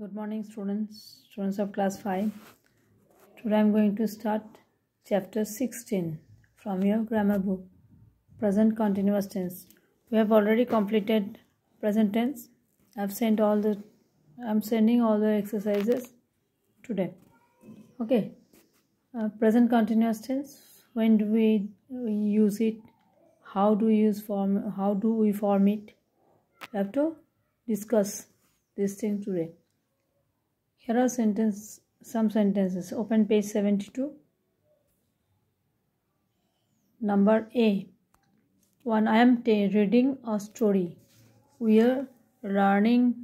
good morning students students of class 5 today i'm going to start chapter 16 from your grammar book present continuous tense we have already completed present tense i've sent all the i'm sending all the exercises today okay uh, present continuous tense when do we, use it how do we use form how do we form it we have to discuss this thing today here are sentence, some sentences. Open page 72. Number A. 1. I am reading a story. We are learning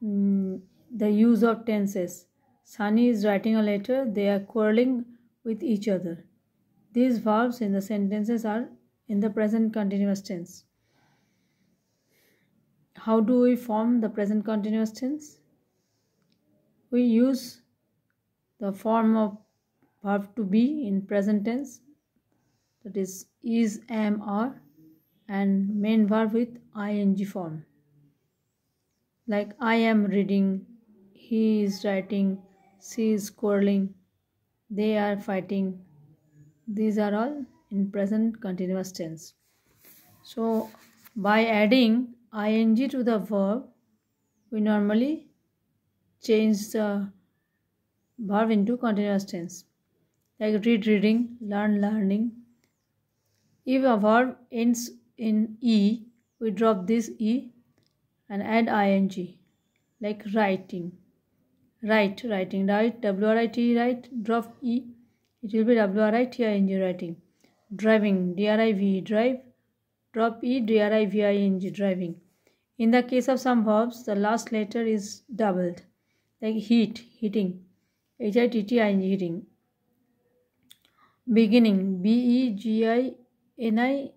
mm, the use of tenses. Sunny is writing a letter. They are quarreling with each other. These verbs in the sentences are in the present continuous tense. How do we form the present continuous tense? we use the form of verb to be in present tense that is is am are and main verb with ing form like i am reading he is writing she is quarreling they are fighting these are all in present continuous tense so by adding ing to the verb we normally change the verb into continuous tense like read reading learn learning if a verb ends in e we drop this e and add ing like writing write writing write w r i t write drop e it will be w r i t i n g writing driving d r i v drive drop e d r i v i n g driving in the case of some verbs the last letter is doubled like heat, heating, H I T T I N G, heating. Beginning, B E G I N I,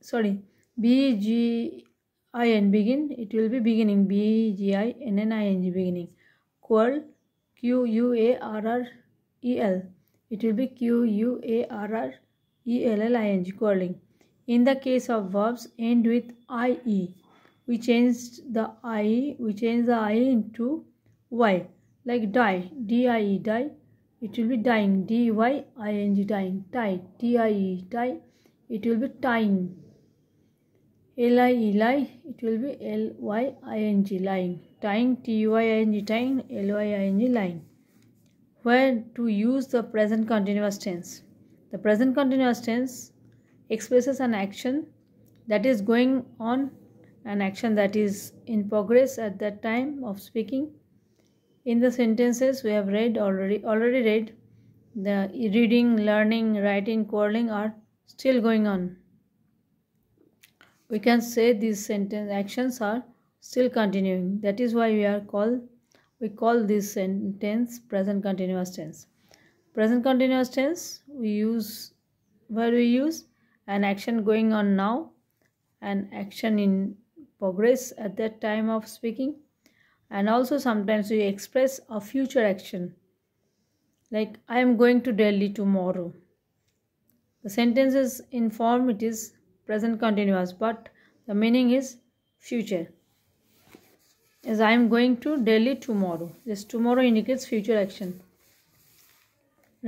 sorry, B E G I N, begin, it will be beginning, B E G I N N I N G, beginning. Qual, Q U A R R E L, it will be Q U A R R E L L I N G, quarreling. In the case of verbs, end with I E we changed the i we change the i into y like die d-i-e die it will be dying d-y-i-n-g dying tie d-i-e tie it will be tying l-i-e lie it will be l-y-i-n-g lying tying t-y-i-n-g tying l-y-i-n-g lying where to use the present continuous tense the present continuous tense expresses an action that is going on an action that is in progress at that time of speaking in the sentences we have read already already read the reading learning writing quarreling are still going on we can say these sentence actions are still continuing that is why we are called we call this sentence present continuous tense present continuous tense we use where we use an action going on now an action in progress at that time of speaking and also sometimes we express a future action like i am going to delhi tomorrow the sentence is in form it is present continuous but the meaning is future as i am going to delhi tomorrow this tomorrow indicates future action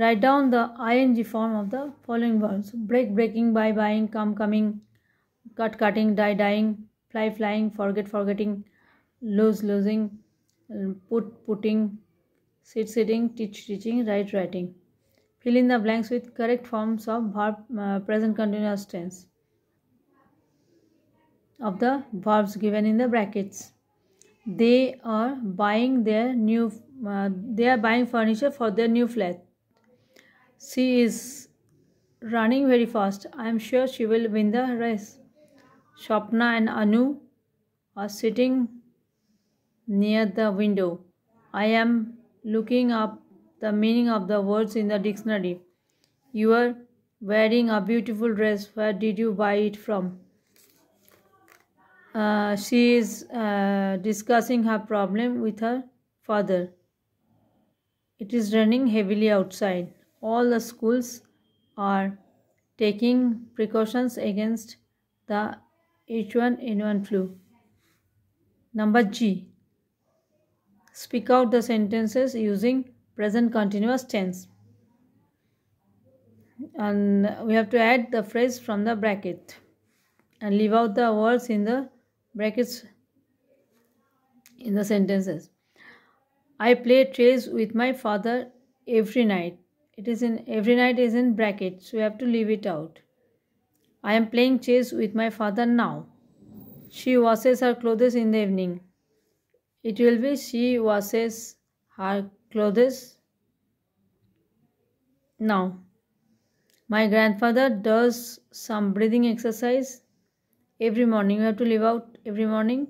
write down the ing form of the following verbs break breaking buy buying come coming cut cutting die dying fly flying forget forgetting lose losing put putting sit sitting teach teaching write writing fill in the blanks with correct forms of verb uh, present continuous tense of the verbs given in the brackets they are buying their new uh, they are buying furniture for their new flat she is running very fast i am sure she will win the race Shopna and Anu are sitting near the window. I am looking up the meaning of the words in the dictionary. You are wearing a beautiful dress. Where did you buy it from? Uh, she is uh, discussing her problem with her father. It is raining heavily outside. All the schools are taking precautions against the H1N1 flu. Number G. Speak out the sentences using present continuous tense. And we have to add the phrase from the bracket and leave out the words in the brackets in the sentences. I play chess with my father every night. It is in every night is in brackets. So we have to leave it out. I am playing chess with my father now. She washes her clothes in the evening. It will be she washes her clothes now. My grandfather does some breathing exercise every morning. You have to leave out every morning.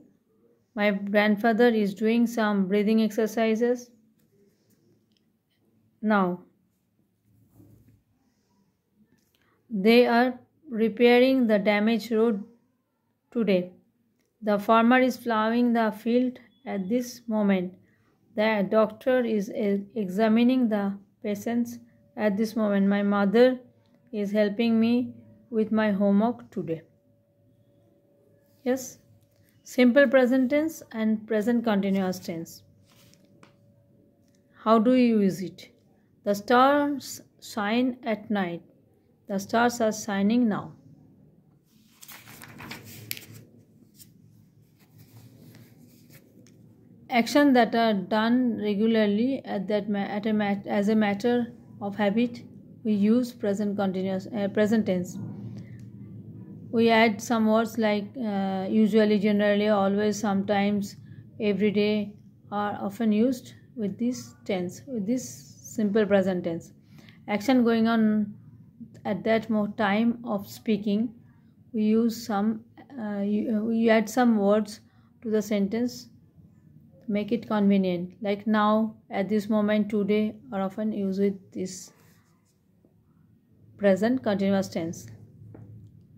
My grandfather is doing some breathing exercises now. They are repairing the damaged road today. The farmer is plowing the field at this moment. The doctor is examining the patients at this moment. My mother is helping me with my homework today. Yes, simple present tense and present continuous tense. How do you use it? The stars shine at night. The stars are shining now. Actions that are done regularly at that at a as a matter of habit, we use present continuous uh, present tense. We add some words like uh, usually, generally, always, sometimes, every day are often used with this tense with this simple present tense. Action going on at that time of speaking we use some uh, you, uh, we add some words to the sentence make it convenient like now at this moment today are often used with this present continuous tense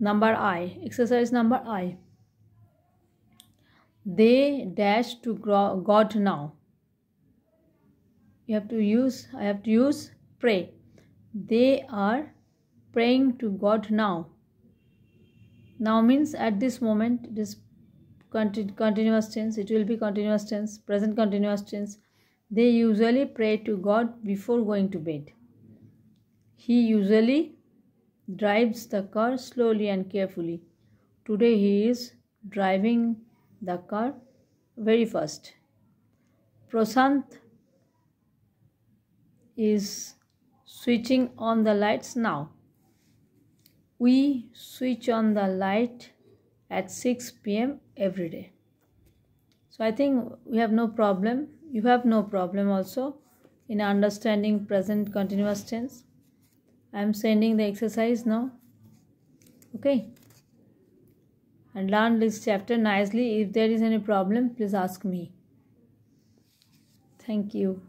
number i exercise number i they dash to god now you have to use i have to use pray they are praying to God now. Now means at this moment, it is continu- continuous tense, it will be continuous tense, present continuous tense. They usually pray to God before going to bed. He usually drives the car slowly and carefully. Today he is driving the car very fast. Prashant is switching on the lights now. We switch on the light at 6 p.m. every day. So I think we have no problem. You have no problem also in understanding present continuous tense. I am sending the exercise now. Okay. And learn this chapter nicely. If there is any problem, please ask me. Thank you.